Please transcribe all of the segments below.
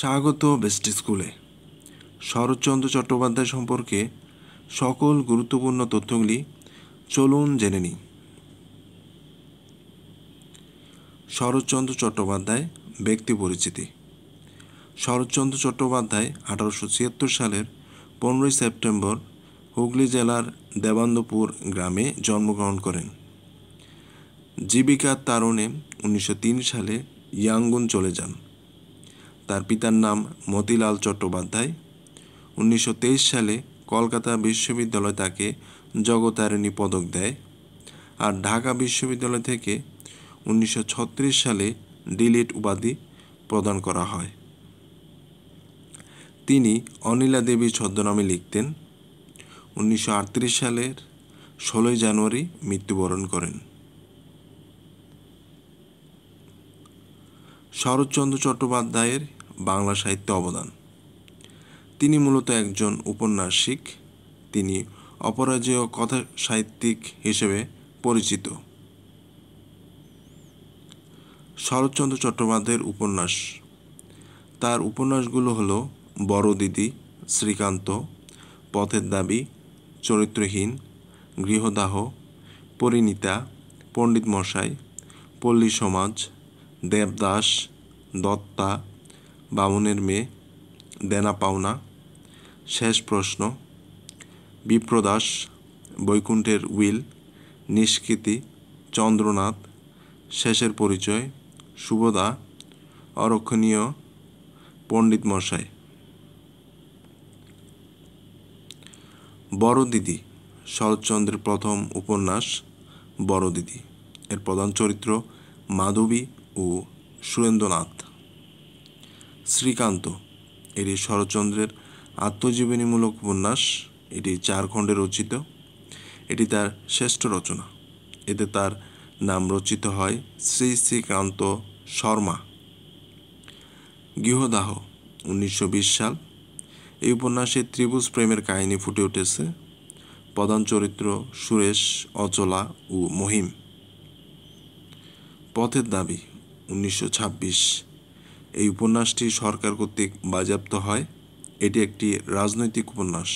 স্বাগত বেস্ট স্কুলে শরৎচন্দ্র চট্টোপাধ্যায় সম্পর্কে সকল গুরুত্বপূর্ণ তথ্যগুলি চলুন জেনে নিই শরৎচন্দ্র চট্টোপাধ্যায় ব্যক্তি পরিচিতি শরৎচন্দ্র চট্টোপাধ্যায় আঠারোশো ছিয়াত্তর সালের পনেরোই সেপ্টেম্বর হুগলি জেলার দেবান্দপুর গ্রামে জন্মগ্রহণ করেন জীবিকার তারণে উনিশশো সালে ইয়াঙ্গুন চলে যান তার পিতার নাম মতিলাল চট্টোপাধ্যায় উনিশশো সালে কলকাতা বিশ্ববিদ্যালয় তাকে জগতারিণী পদক দেয় আর ঢাকা বিশ্ববিদ্যালয় থেকে উনিশশো সালে ডিলিট উপাধি প্রদান করা হয় তিনি অনিলা দেবী ছদ্মনামে লিখতেন উনিশশো সালের ষোলোই জানুয়ারি মৃত্যুবরণ করেন শরৎচন্দ্র চট্টোপাধ্যায়ের বাংলা সাহিত্যে অবদান তিনি মূলত একজন উপন্যাসিক তিনি অপরাজেয় কথা সাহিত্যিক হিসেবে পরিচিত শরৎচন্দ্র চট্টোপাধ্যায়ের উপন্যাস তার উপন্যাসগুলো হল বড় দিদি শ্রীকান্ত পথের দাবি চরিত্রহীন গৃহদাহ পরিণীতা পণ্ডিত মশাই পল্লী সমাজ দেবদাস দত্তা বামুনের মেয়ে দেনা পাওনা শেষ প্রশ্ন বিপ্রদাস বৈকুণ্ঠের উইল নিষ্কৃতি চন্দ্রনাথ শেষের পরিচয় সুভদা অরক্ষণীয় পণ্ডিত মশাই বড় দিদি শরৎচন্দ্রের প্রথম উপন্যাস বড় দিদি এর প্রধান চরিত্র মাধবী ও সুরেন্দ্রনাথ শ্রীকান্ত এটি শরৎচন্দ্রের আত্মজীবনীমূলক উপন্যাস এটি চার খণ্ডে রচিত এটি তার শ্রেষ্ঠ রচনা এতে তার নাম রচিত হয় শ্রী শ্রীকান্ত শর্মা গৃহদাহ উনিশশো সাল এই উপন্যাসে ত্রিভুজ প্রেমের কাহিনী ফুটে উঠেছে প্রধান চরিত্র সুরেশ অচলা ও মহিম পথের দাবি উনিশশো এই উপন্যাসটি সরকার কর্তৃক বাজেয়াপ্ত হয় এটি একটি রাজনৈতিক উপন্যাস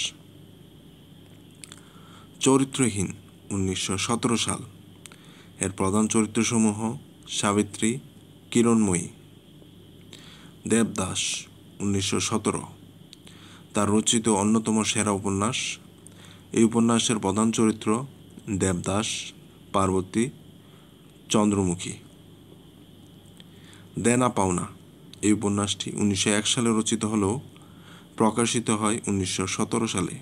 চরিত্রহীন উনিশশো সাল এর প্রধান চরিত্রসমূহ সাবিত্রী কিরণময়ী দেবদাস উনিশশো তার রচিত অন্যতম সেরা উপন্যাস এই উপন্যাসের প্রধান চরিত্র দেবদাস পার্বতী চন্দ্রমুখী দেনা পাওনা এই উপন্যাসটি উনিশশো এক সালে রচিত হলেও প্রকাশিত হয় উনিশশো সতেরো সালে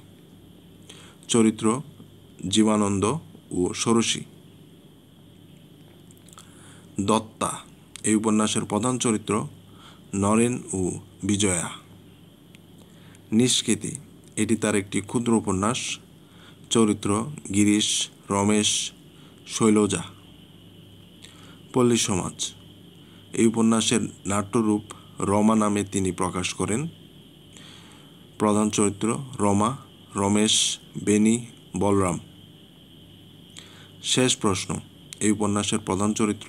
চরিত্র জীবানন্দ ও সরসী দত্তা এই উপন্যাসের প্রধান চরিত্র নরেন ও বিজয়া নিষ্কৃতি এটি তার একটি ক্ষুদ্র উপন্যাস চরিত্র গিরিশ রমেশ শৈলজা পল্লী সমাজ এই উপন্যাসের নাট্যরূপ রমা নামে তিনি প্রকাশ করেন প্রধান চরিত্র রমা রমেশ বেনি বলরাম শেষ প্রশ্ন এই উপন্যাসের প্রধান চরিত্র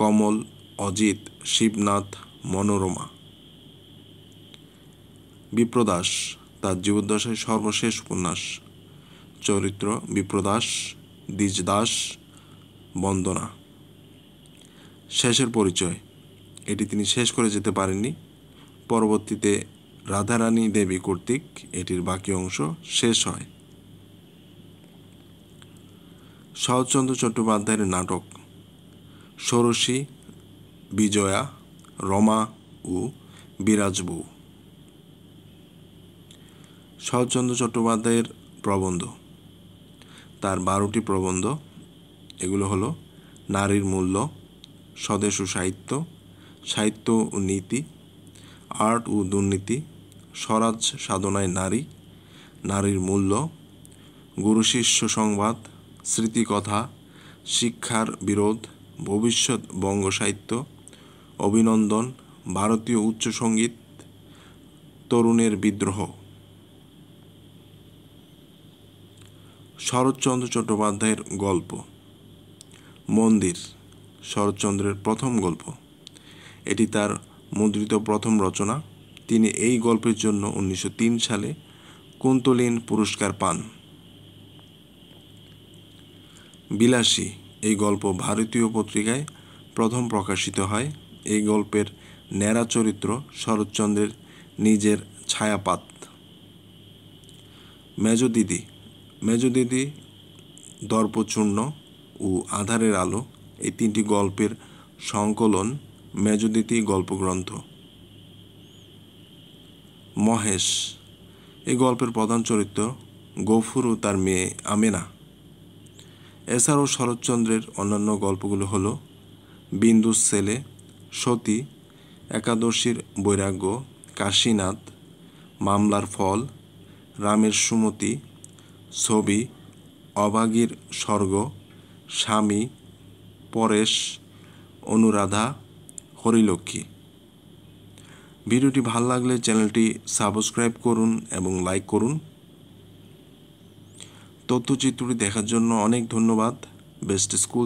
কমল অজিত শিবনাথ মনোরমা বিপ্রদাস তার জীবদ্দশায় সর্বশেষ উপন্যাস চরিত্র বিপ্রদাস দ্বিজদাস বন্দনা শেষের পরিচয় এটি তিনি শেষ করে যেতে পারেননি পরবর্তীতে রাধারানী দেবী কর্তৃক এটির বাকি অংশ শেষ হয় শরৎচন্দ্র চট্টোপাধ্যায়ের নাটক ষোড়শী বিজয়া রমা ও বিরাজবু শরৎচন্দ্র চট্টোপাধ্যায়ের প্রবন্ধ তার বারোটি প্রবন্ধ এগুলো হলো নারীর মূল্য স্বদেশ ও সাহিত্য সাহিত্য ও নীতি আর্ট ও দুর্নীতি স্বরাজ সাধনায় নারী নারীর মূল্য গুরু শিষ্য সংবাদ স্মৃতিকথা শিক্ষার বিরোধ ভবিষ্যৎ বঙ্গ সাহিত্য অভিনন্দন ভারতীয় উচ্চসঙ্গীত তরুণের বিদ্রোহ শরৎচন্দ্র চট্টোপাধ্যায়ের গল্প মন্দির শরৎচন্দ্রের প্রথম গল্প এটি তার মুদ্রিত প্রথম রচনা তিনি এই গল্পের জন্য উনিশশো সালে কুন্তলিন পুরস্কার পান বিলাসী এই গল্প ভারতীয় পত্রিকায় প্রথম প্রকাশিত হয় এই গল্পের ন্যাড়া চরিত্র শরৎচন্দ্রের নিজের ছায়াপাত মেজদিদি মেজদিদি দর্পচূর্ণ ও আধারের আলো এই তিনটি গল্পের সংকলন মেজদিতি গল্পগ্রন্থ মহেশ এই গল্পের প্রধান চরিত্র গফুর ও তার মেয়ে আমেনা এছাড়াও শরৎচন্দ্রের অন্যান্য গল্পগুলো হলো বিন্দুর ছেলে সতী একাদশীর বৈরাগ্য কাশীনাথ মামলার ফল রামের সুমতি ছবি অভাগীর স্বর্গ স্বামী পরেশ অনুরাধা হরিলক্ষ্মী ভিডিওটি ভাল লাগলে চ্যানেলটি সাবস্ক্রাইব করুন এবং লাইক করুন তথ্যচিত্রটি দেখার জন্য অনেক ধন্যবাদ বেস্ট স্কুল